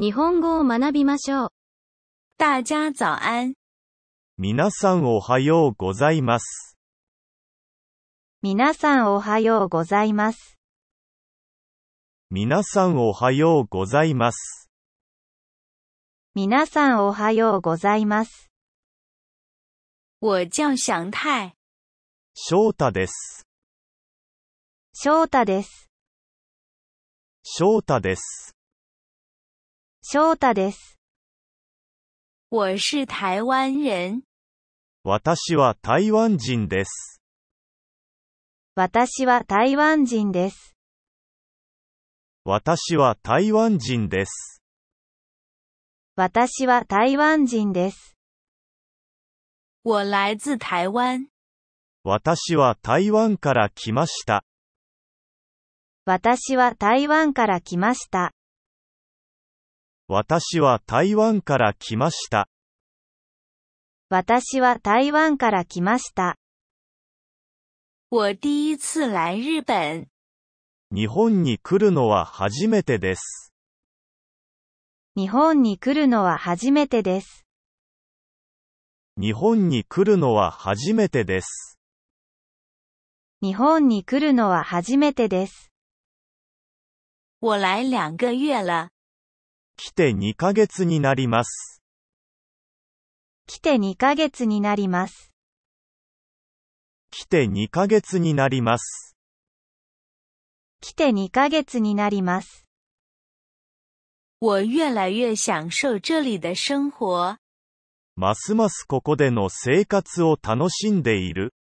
日本語を学びましょう。大家早安。皆さんおはようございます。皆さんおはようございます。皆さんおはようございます。皆さんおはようございます。我叫翔太。翔太です。翔太です。翔太です。翔太です。我是台湾人。私は台湾人です。私は台湾人です。私は台湾人です。私は台湾人です。我来自台湾。私は台湾から来ました。私は台湾から来ました。私は台湾から来ました。私は台湾から来ました。我第一次来日本。日本に来るのは初めてです。日本に来るのは初めてです。日本に来るのは初めてです。日本に来るのは初めてです。我来两个月了。来て2ヶ月になります。来て2ヶ月になります。来て2ヶ月になります。来て2ヶ月になります。我越来越享受这里的生活。ますますここでの生活を楽しんでいる。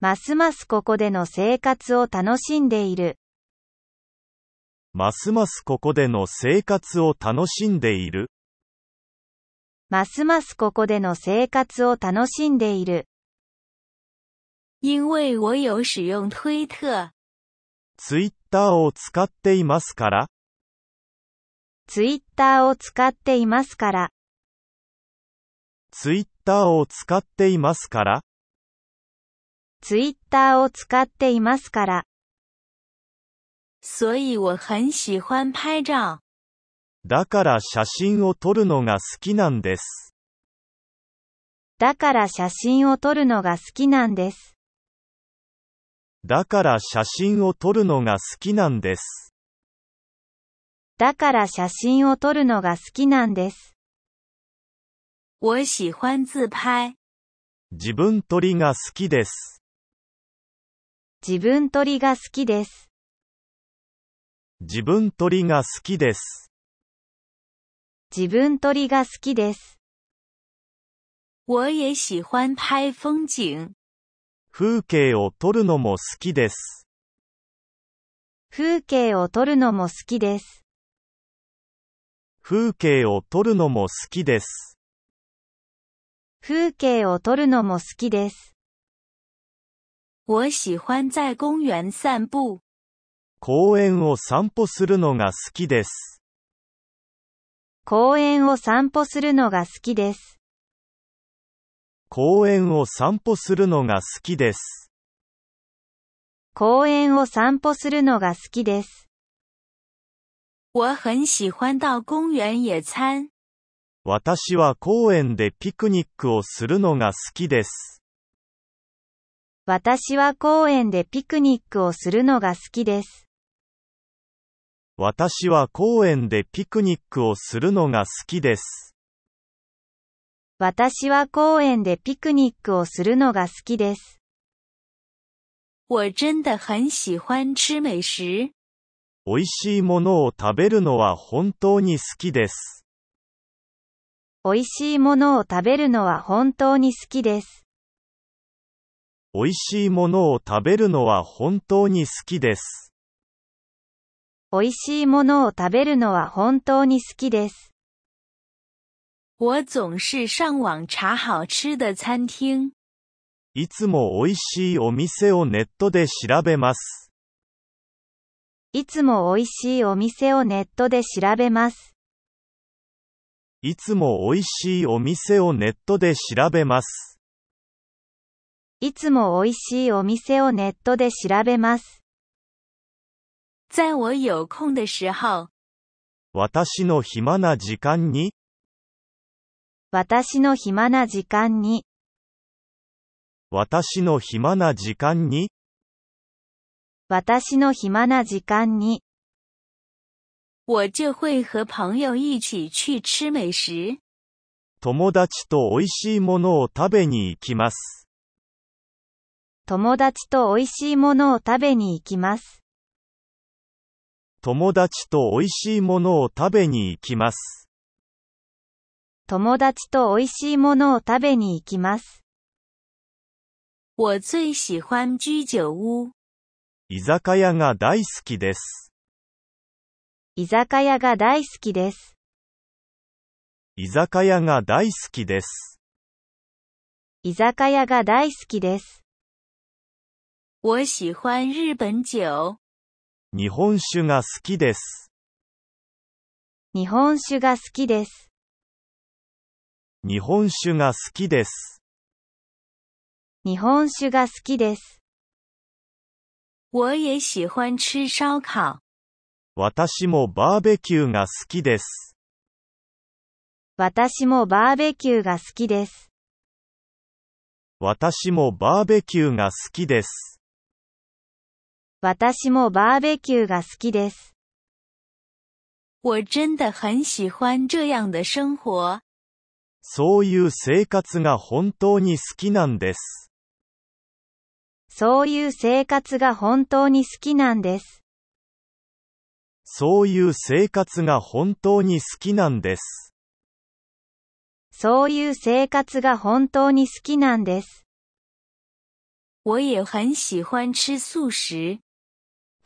ますますここでの生活を楽しんでいる。ますますここでの生活を楽しんでいる。ますますここでの生活を楽しんでいる。因为我有使用推特。ツイッターを使っていますから。ツイッターを使っていますから。ツイッターを使っていますから。ツイッターを使っていますから。所以我很喜欢拍照。だから写真を撮るのが好きなんです。だから写真を撮るのが好きなんです。だから写真を撮るのが好きなんです。だから写真を撮るのが好きなんです。我喜欢自拍。自分撮りが好きです。自分撮りが好きです。自分鳥が好きです。自分鳥が好きです。我也喜欢拍风景。風景を撮るのも好きです。風景を撮るのも好きです。風景を撮るのも好きです。風景を撮るのも好きです。我喜欢在公园散步。公園を散歩するのが好きです。公園を散歩するのが好きです。公園を散歩するのが好きです。公園を散歩するのが好きです。私は公園でピクニックをするのが好きです。私は公園でピクニックをするのが好きです。私は公園でピクニックをするのが好きです。私は公園でピクニックをするのが好きです。我真的很喜欢吃美食。美味しいものを食べるのは本当に好きです。美味しいものを食べるのは本当に好きです。美味しいものを食べるのは本当に好きです。美味しいものを食べるのは本当に好きです。我总是上网查好吃的餐厅。いつも美味しいお店をネットで調べます。いつも美味しいお店をネットで調べます。いつも美味しいお店をネットで調べます。いつも美味しいお店をネットで調べます。在我有空的时候。私の暇な時間に。私の暇な時間に。私の暇な時間に。私の暇な時間に。我就会和朋友一起去吃美食。友達と美味しいものを食べに行きます。友達と美味しいものを食べに行きます。友達と美味しいものを食べに行きます。友達と美味しいものを食べに行きます。我最喜欢居酒屋。居酒屋が大好きです。居酒屋が大好きです。居酒屋が大好きです。居酒屋が大好きです。我喜欢日本酒。日本酒が好きです。日本酒が好きです。日本酒が好きです。日本酒が好きです。我也喜欢吃烧烤。私もバーベキューが好きです。私もバーベキューが好きです。私もバーベキューが好きです。私もバーベキューが好きです。我真的很喜欢这样的生活。そういう生活が本当に好きなんです。そういう生活が本当に好きなんです。そういう生活が本当に好きなんです。そういう生活が本当に好きなんです。我也很喜欢吃素食。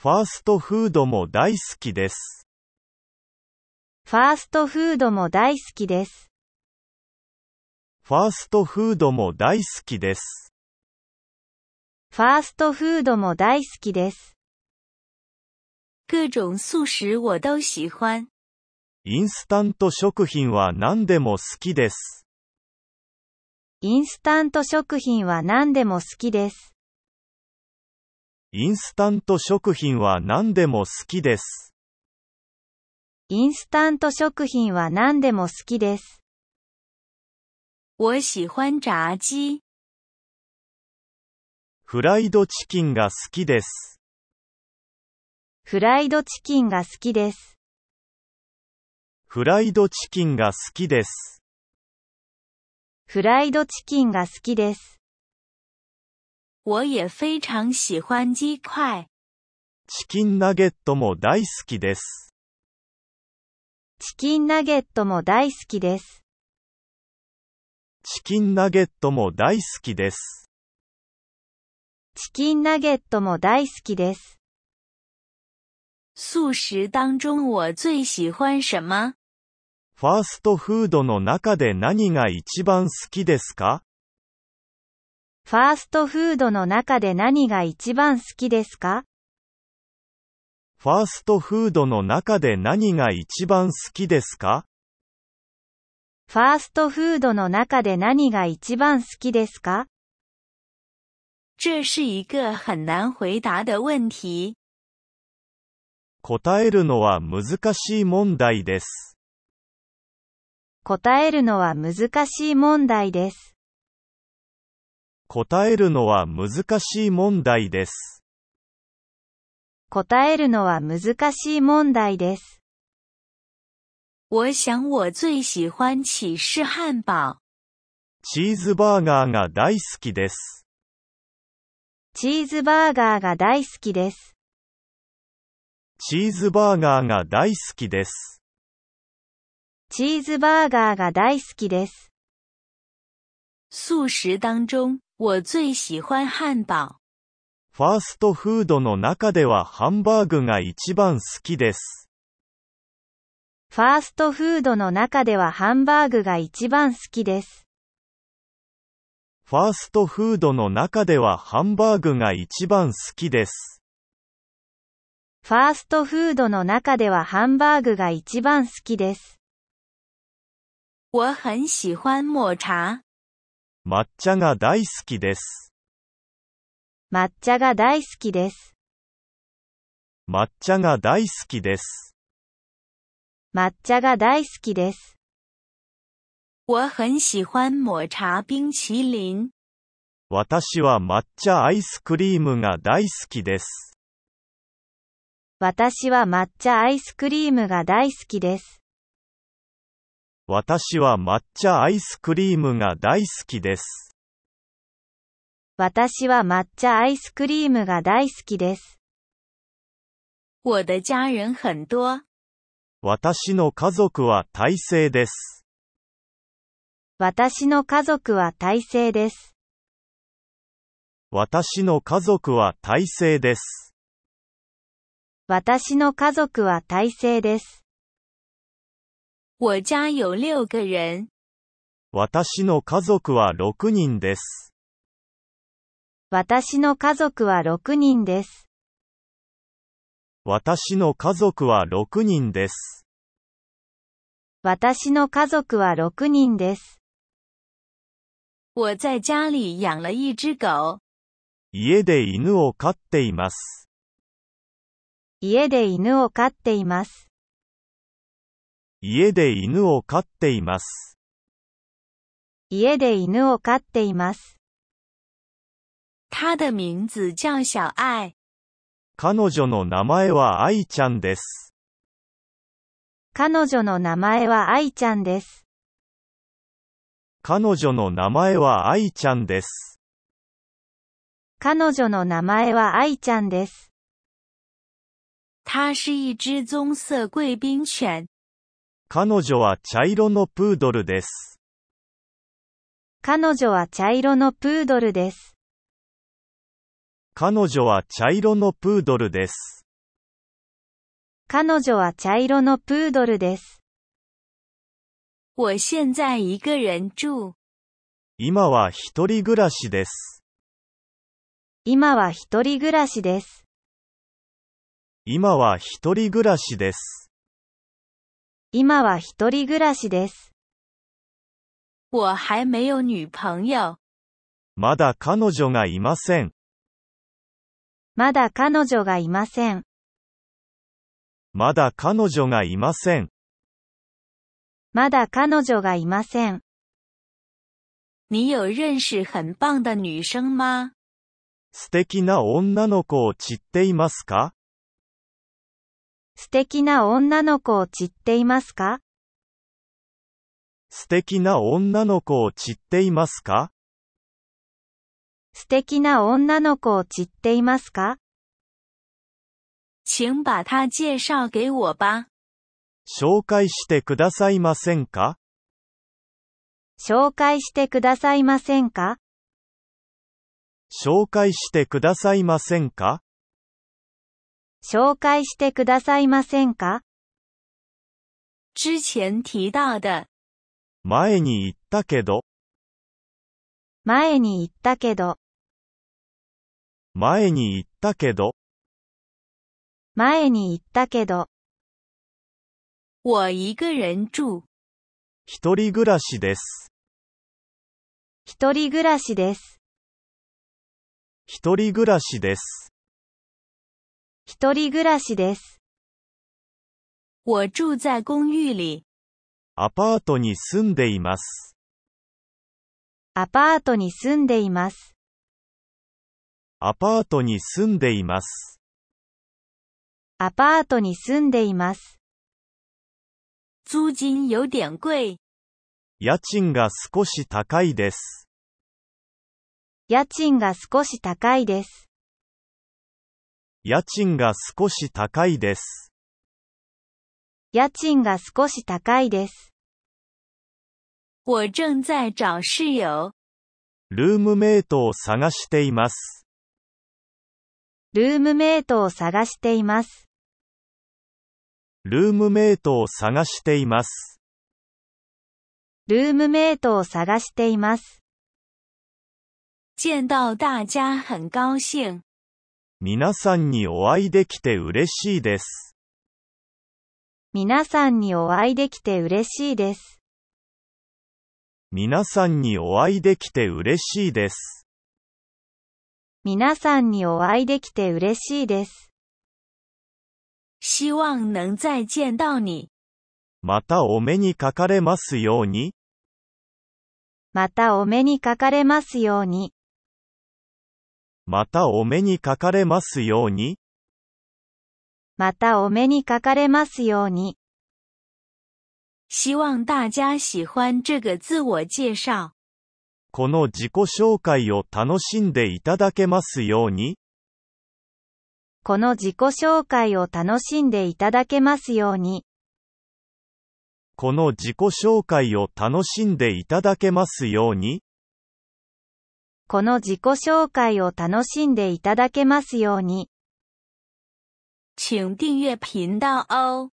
ファーストフードも大好きです。ファーストフードも大好きです。ファーストフードも大好きです。ファーストフードも大好きです。各种素食我都喜欢。インスタント食品は何でも好きです。インスタント食品は何でも好きです。インスタント食品は何でも好きです。インスタント食品は何でも好きです。我喜欢炸鸡。フライドチキンが好きです。フライドチキンが好きです。フライドチキンが好きです。フライドチキンが好きです。我也非常喜欢鸡块。チキンナゲットも大好きです。チキンナゲットも大好きです。チキンナゲットも大好きです。チキンナゲットも大好きです。素食当中我最喜欢什么ファーストフードの中で何が一番好きですかファーストフードの中で何が一番好きですかファーストフードの中で何が一番好きですかファーストフードの中で何が一番好きですか这是一个很难回答的问题。答えるのは難しい問題です。答えるのは難しい問題です。答えるのは難しい問題です。答えるのは難しい問題です。我想我最喜欢起士汉堡。チーズバーガーが大好きです。チーズバーガーが大好きです。チーズバーガーが大好きです。チーズバーガーが大好きです。素食当中我最喜欢汉堡。ファーストフードの中ではハンバーグが一番好きです。ファーストフードの中ではハンバーグが一番好きです。ファーストフードの中ではハンバーグが一番好きです。ファーストフードの中ではハンバーグが一番好きです。我很喜欢抹茶。抹茶が大好きです。抹茶が大好きです。抹茶が大好きです。抹茶が大好きです。我很喜欢抹茶冰淇淋。私は抹茶アイスクリームが大好きです。私は抹茶アイスクリームが大好きです。私は抹茶アイスクリームが大好きです。私は抹茶アイスクリームが大好きです。我的家人很多。私の家族は大勢です。私の家族は大勢です。私の家族は大勢です。私の家族は大勢です。我家有六个人。私の家族は6人です。私の家族は6人です。私の家族は6人です。私の家族は6人です。我在家里养了一只狗。家で犬を飼っています。家で犬を飼っています。家で犬を飼っています。家で犬を飼っています。他的名字叫小愛。彼女の名前は愛ちゃんです。彼女の名前は愛ちゃんです。彼女の名前は愛ちゃんです。彼女の名前は愛ちゃんです。他是一只棕色贵宾犬。彼女は茶色のプードルです。彼女は茶色のプードルです。彼女は茶色のプードルです。彼女は茶色のプードルです。我现在一个人住。今は一人暮らしです。今は一人暮らしです。今は一人暮らしです。今は一人暮らしです。我还没有女朋友。まだ彼女がいません。まだ彼女がいません。まだ彼女がいません。まだ彼女がいません。你有认识很棒的女生吗素敵な女の子を知っていますか素敵な女の子を散っていますか素敵な女の子を散っていますか素敵な女の子を散っていますか请把她介绍给我吧。紹介してくださいませんか紹介してくださいませんか紹介してくださいませんか紹介してくださいませんか之前提到的。前に言ったけど。前に言ったけど。前に言ったけど。前に言ったけど。我一个人住。一人暮らしです。一人暮らしです。一人暮らしです。一人暮らしです。我住在公寓里。アパートに住んでいます。アパートに住んでいます。アパートに住んでいます。アパートに住んでいます。租金有点贵。家賃が少し高いです。家賃が少し高いです。家賃が少し高いです。家賃が少し高いです。我正在找室友。ルームメイトを探しています。ルームメイトを探しています。ルームメイトを探しています。ルームメイトを探しています。見到大家很高兴。皆さんにお会いできて嬉しいです。皆さんにお会いできて嬉しいです。皆さんにお会いできて嬉しいです。皆さんにお会いできて嬉しいです。希望能再见到你。またお目にかかれますように。またお目にかかれますように。またお目にかかれますように。またお目にかかれますように。希望大家喜欢这个自我介绍。この自己紹介を楽しんでいただけますように。この自己紹介を楽しんでいただけますように。この自己紹介を楽しんでいただけますように。この自己紹介を楽しんでいただけますように。请订阅频道哦。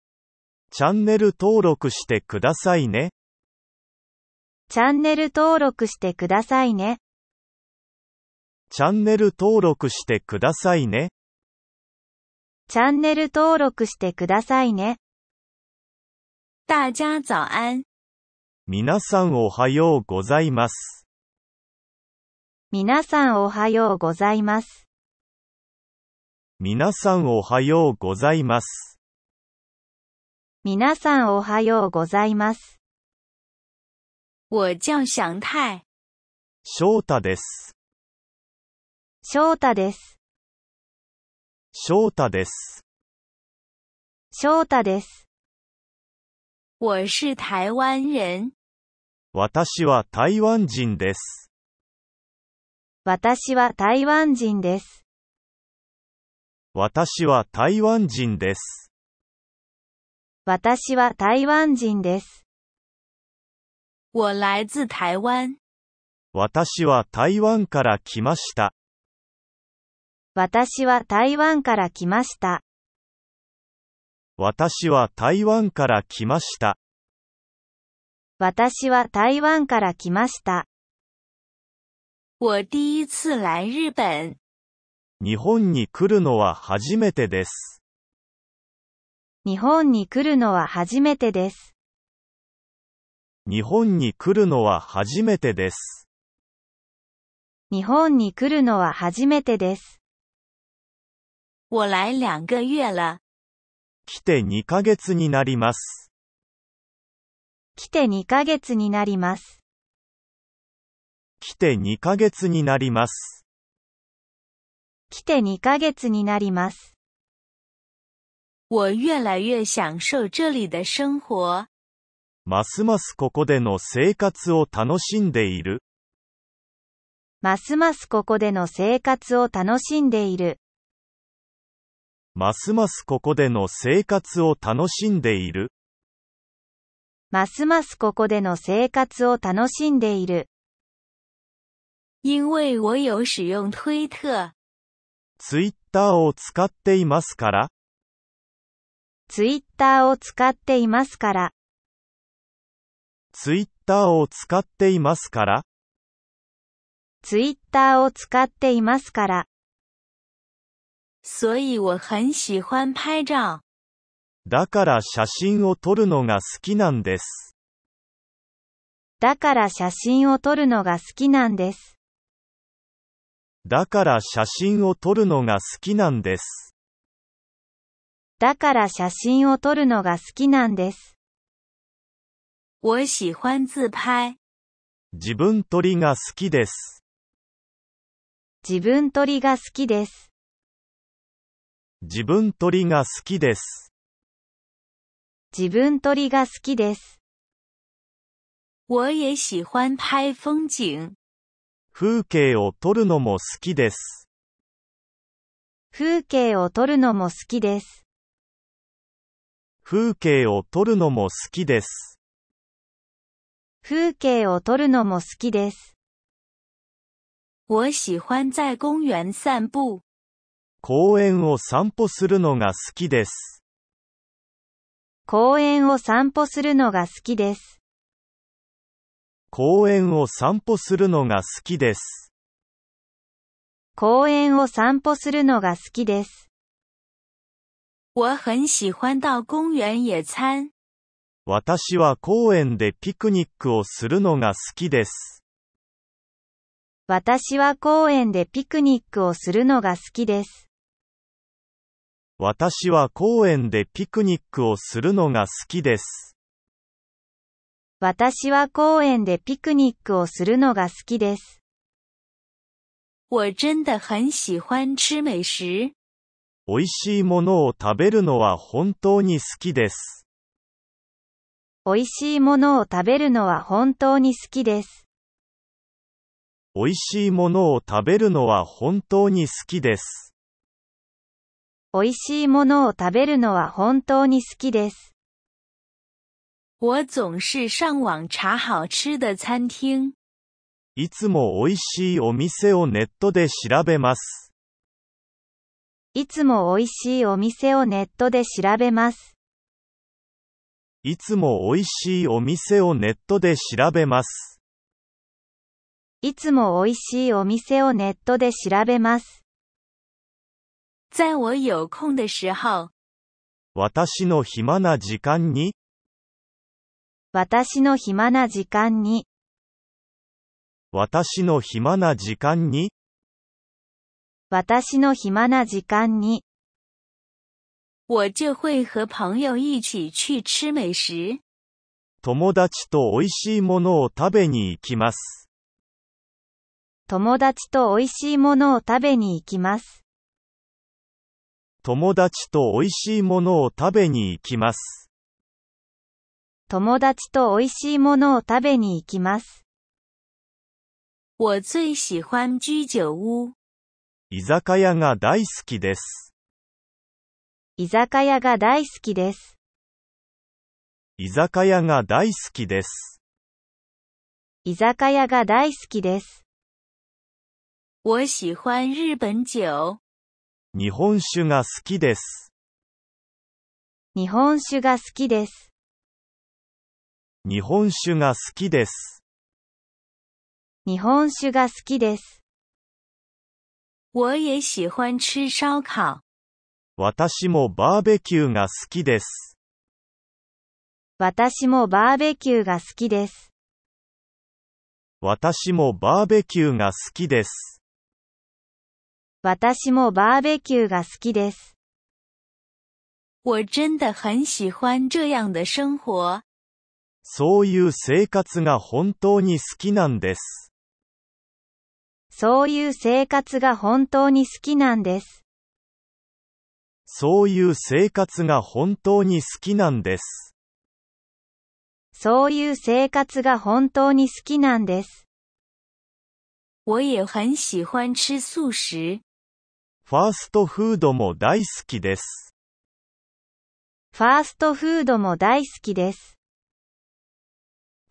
チャンネル登録してくださいね。チャンネル登録してくださいね。チャンネル登録してくださいね。チャンネル登録してくださいね。大家早安。皆さんおはようございます。皆さんおはようございます。皆さんおはようございます。皆さんおはようございます。我叫祥太。翔太です。翔太です。翔太です。翔太です。我是台湾人。私は台湾人です。私は台湾人です。私は台湾人です。私は台湾人です。我来自台湾。私は台湾から来ました。私は台湾から来ました。私は台湾から来ました。私は台湾から来ました。我第一次来日本。日本に来るのは初めてです。日本に来るのは初めてです。日本に来るのは初めてです。日本に来るのは初めてです。我来两个月了。来て2ヶ月になります。来て2ヶ月になります。来て2ヶ月になります。来て2ヶ月になります。我越来越享受这里的生活。ますますここでの生活を楽しんでいる。ますますここでの生活を楽しんでいる。ますますここでの生活を楽しんでいる。ますますここでの生活を楽しんでいる。因为我有使用推特。ツイッターを使っていますから。ツイッターを使っていますから。ツイッターを使っていますから。ツイッターを使っていますから。所以我很喜欢拍照。だから写真を撮るのが好きなんです。だから写真を撮るのが好きなんです。だから写真を撮るのが好きなんです。だから写真を撮るのが好きなんです。我喜欢自拍。自分撮りが好きです。自分撮りが好きです。自分撮りが好きです。自分撮りが好きです。我也喜欢拍风景。風景を撮るのも好きです。風景を撮るのも好きです。風景を撮るのも好きです。風景を撮るのも好きです。我喜欢在公園散步。公園を散歩するのが好きです。公園を散歩するのが好きです。公園を散歩するのが好きです。公園を散歩するのが好きです。私は公園でピクニックをするのが好きです。私は公園でピクニックをするのが好きです。私は公園でピクニックをするのが好きです。私は公園でピクニックをするのが好きです。我真的很喜欢吃美食。美味しいものを食べるのは本当に好きです。美味しいものを食べるのは本当に好きです。美味しいものを食べるのは本当に好きです。美味しいものを食べるのは本当に好きです。我总是上网查好吃的餐厅。いつも美味しいお店をネットで調べます。いつも美味しいお店をネットで調べます。いつも美味しいお店をネットで調べます。いつも美味しいお店をネットで調べます。在我有空的时候。私の暇な時間に私の暇な時間に、私の暇な時間に、私の暇な時間に、我就会和朋友一起去吃美食。友達と美味しいものを食べに行きます。友達と美味しいものを食べに行きます。友達と美味しいものを食べに行きます。友達と美味しいものを食べに行きます。我最喜欢居酒屋。居酒屋が大好きです。居酒屋が大好きです。居酒屋が大好きです。居酒屋が大好きです。我喜欢日本酒。日本酒が好きです。日本酒が好きです。日本酒が好きです。日本酒が好きです。我也喜欢吃烧烤。私もバーベキューが好きです。私もバーベキューが好きです。私もバーベキューが好きです。私もバーベキューが好きです。我真的很喜欢这样的生活。そういう生活が本当に好きなんです。そういう生活が本当に好きなんです。そういう生活が本当に好きなんです。そういう生活が本当に好きなんです。我也很喜欢吃素食。ファーストフードも大好きです。ファーストフードも大好きです。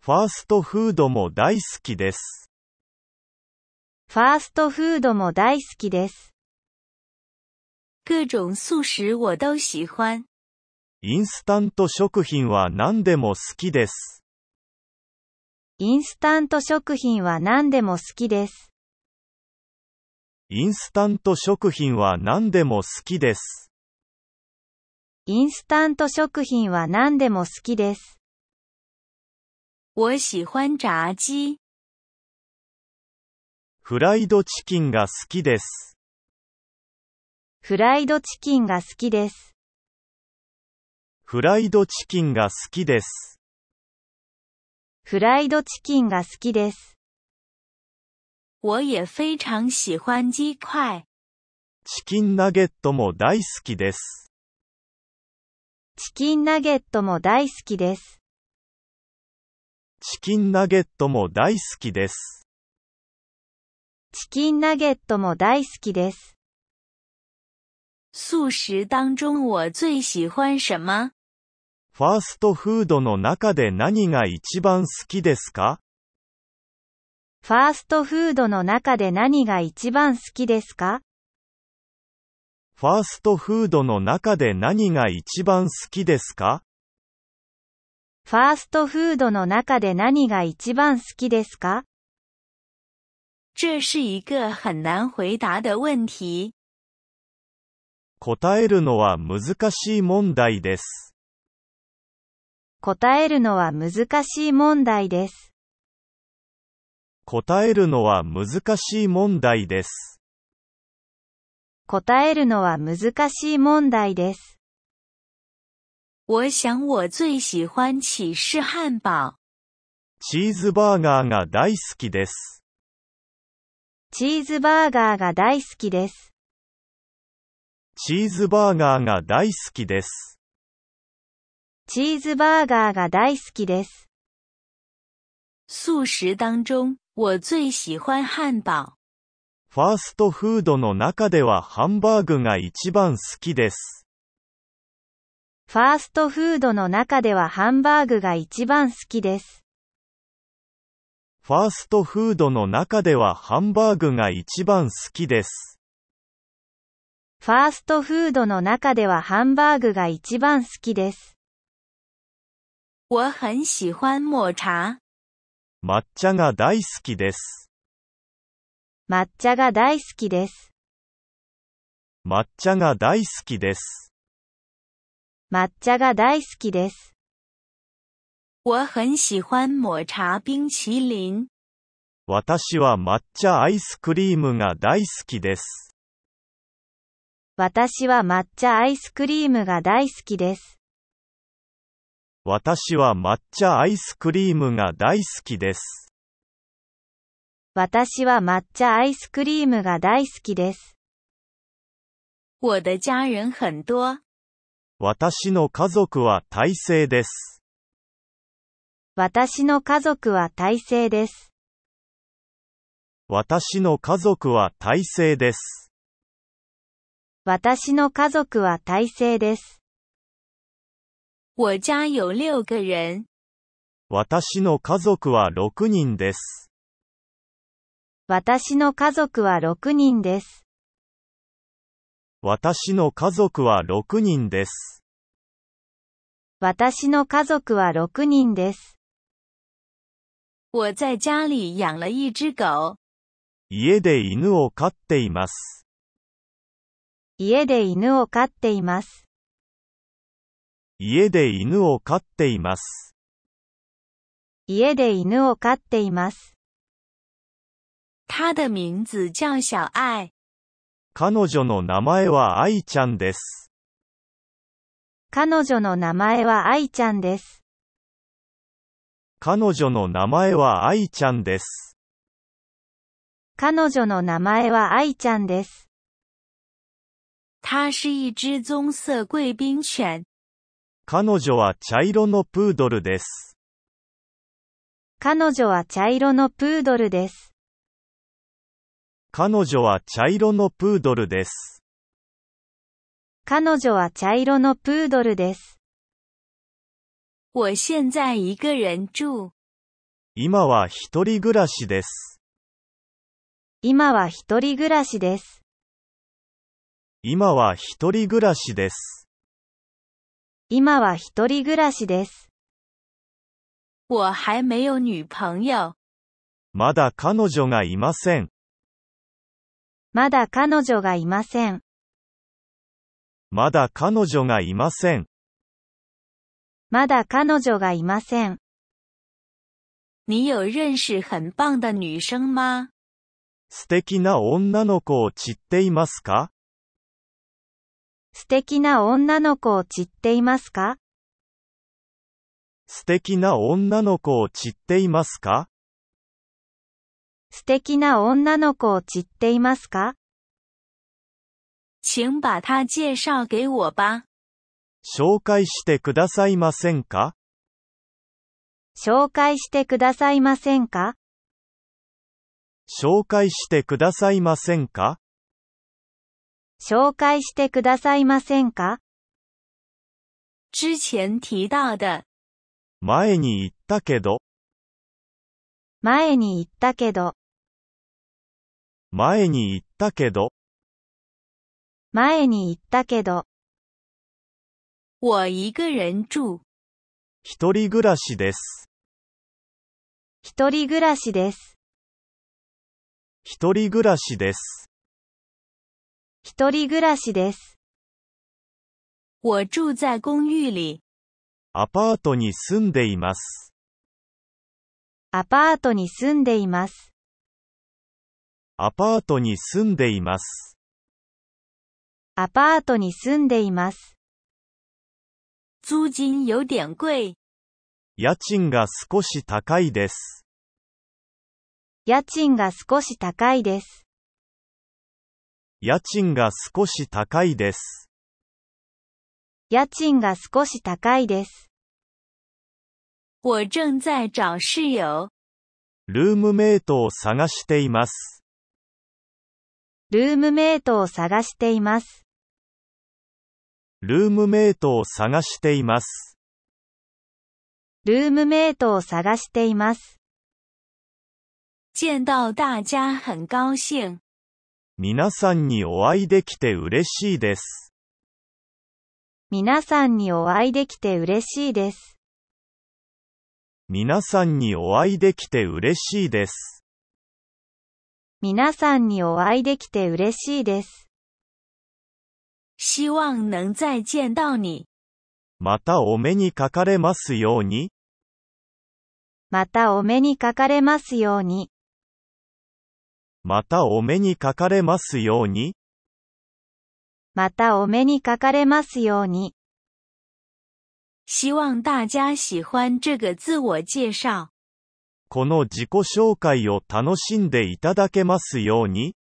ファーストフードも大好きです。ファーストフードも大好きです。各素食我都喜欢。インスタント食品は何でも好きです。インスタント食品は何でも好きです。インスタント食品は何でも好きです。インスタント食品は何でも好きです。我喜欢炸鸡。フライドチキンが好きです。フライドチキンが好きです。フライドチキンが好きです。フライドチキンが好きです。我也非常喜欢鸡块。チキンナゲットも大好きです。チキンナゲットも大好きです。チキンナゲットも大好きです。チキンナゲットも大好きです。素食当中我最喜欢什么ファーストフードの中で何が一番好きですかファーストフードの中で何が一番好きですかファーストフードの中で何が一番好きですかファーストフードの中で何が一番好きですか这是一个很难回答的问题。答えるのは難しい問題です。答えるのは難しい問題です。答えるのは難しい問題です。答えるのは難しい問題です。我想我最喜欢起士汉堡。チーズバーガーが大好きです。チーズバーガーが大好きです。チーズバーガーが大好きです。チーズバーガーが大好きです。素食当中、我最喜欢汉堡。ファーストフードの中ではハンバーグが一番好きです。ファーストフードの中ではハンバーグが一番好きです。ファーストフードの中ではハンバーグが一番好きです。ファーストフードの中ではハンバーグが一番好きです。我很喜欢抹茶。抹茶が大好きです。抹茶が大好きです。抹茶が大好きです。抹茶が大好きです。我很喜欢抹茶冰淇淋。私は抹茶アイスクリームが大好きです。私は抹茶アイスクリームが大好きです。私は抹茶アイスクリームが大好きです。私は抹茶アイスクリームが大好きです。我的家人很多。私の家族は大勢です。私の家族は大勢です。私の家族は大勢です。私の家族は大勢です。我家有六个人。私の家族は六人です。私の家族は6人です。私の家族は6人です。私の家族は6人です。我在家里养了一只狗。家で犬を飼っています。家で犬を飼っています。家で犬を飼っています。家で犬を飼っています。他的名字叫小愛。彼女の名前は愛ちゃんです。彼女の名前は愛ちゃんです。彼女の名前は愛ちゃんです。彼女の名前は愛ちゃんです。是一只棕色贵宾犬。彼女は茶色のプードルです。彼女は茶色のプードルです。彼女は茶色のプードルです。彼女は茶色のプードルです。我现在一个人住。今は一人暮らしです。今は一人暮らしです。今は一人暮らしです。今は一人暮らしです。我还没有女朋友。まだ彼女がいません。まだ彼女がいません。まだ彼女がいません。まだ彼女がいません。你有认识很棒的女生吗？素敵な女の子を知っていますか素敵な女の子を知っていますか素敵な女の子を知っていますか素敵な女の子を知っていますか请把她介绍给我吧。紹介してくださいませんか紹介してくださいませんか紹介してくださいませんか紹介してくださいませんか之前提到的。前に言ったけど。前に言ったけど。前に言ったけど。前に言ったけど。我一个人住。一人暮らしです。一人暮らしです。一人暮らしです。一人暮らしです。我住在公寓里。アパートに住んでいます。アパートに住んでいます。アパートに住んでいます。アパートに住んでいます。租金有点贵。家賃が少し高いです。家賃が少し高いです。家賃が少し高いです。家賃が少し高いです。我正在找室友。ルームメイトを探しています。ルームメイトを探しています。ルームメイトを探しています。ルームメイトを探しています。見到大家很高兴。皆さんにお会いできて嬉しいです。皆さんにお会いできて嬉しいです。皆さんにお会いできて嬉しいです。皆さんにお会いできて嬉しいです。希望能再见到你。またお目にかかれますように。またお目にかかれますように。またお目にかかれますように。またお目にかかれますように。希望大家喜欢这个自我介绍。この自己紹介を楽しんでいただけますように。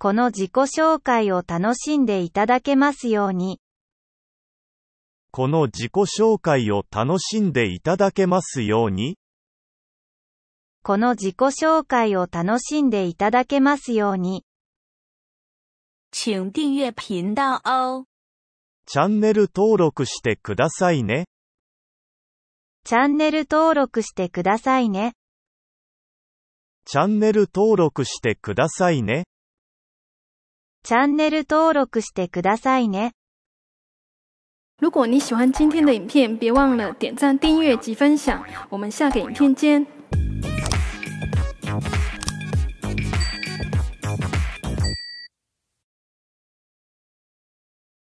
この自己紹介を楽しんでいただけますように。この自己紹介を楽しんでいただけますように。この自己紹介を楽しんでいただけますように。请订阅频道哦。チャンネル登録してくださいね。チャンネル登録してくださいね。チャンネル登録してくださいね。チャンネル登録してくださいね。如果你喜欢今天的影片，别忘了点赞、订阅及分享。我们下个影片见。